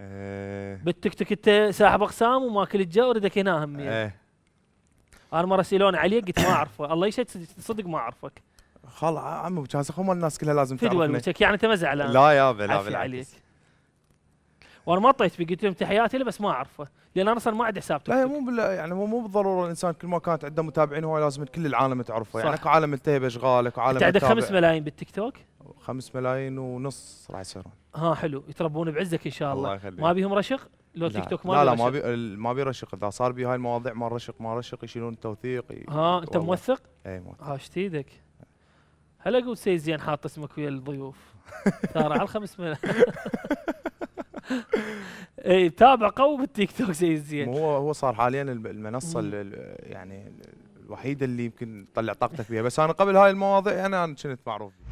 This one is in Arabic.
ايه بالتيك توك انت ساحب اقسام وماكل الجو ردك هنا هم يعني. ايه انا مره سالوني عليك قلت ما اعرفه الله يشهد صدق ما اعرفك خلاص عمو كان هم الناس كلها لازم تعرفني يعني انت ما زعلان لا يابا لا بالعكس وانا ما طيت بيه قلت لهم تحياتي بس ما اعرفه لان انا اصلا ما عندي حساب لا مو بال... يعني مو بالضروره الانسان كل ما كانت عنده متابعين هو لازم كل العالم تعرفه يعني اكو عالم التهي باشغالك وعالم انت عندك 5 ملايين بالتيك توك 5 ملايين ونص راح يصيرون ها حلو يتربون بعزك ان شاء الله, الله يخليك. ما بيهم رشق لو تيك توك ما لا لا ما بي ما بي رشق اذا صار بي هاي المواضيع مال رشق ما رشق يشيلون التوثيق ها انت موثق؟ اي موثق ها شتيدك هلا قلت زين حاط اسمك ويا الضيوف ترى على الخمس ملايين اي تابع قوي بالتيك توك زي الزين هو هو صار حاليا المنصه يعني الوحيده اللي يمكن تطلع طاقتك فيها بس انا قبل هاي المواضيع انا كنت معروف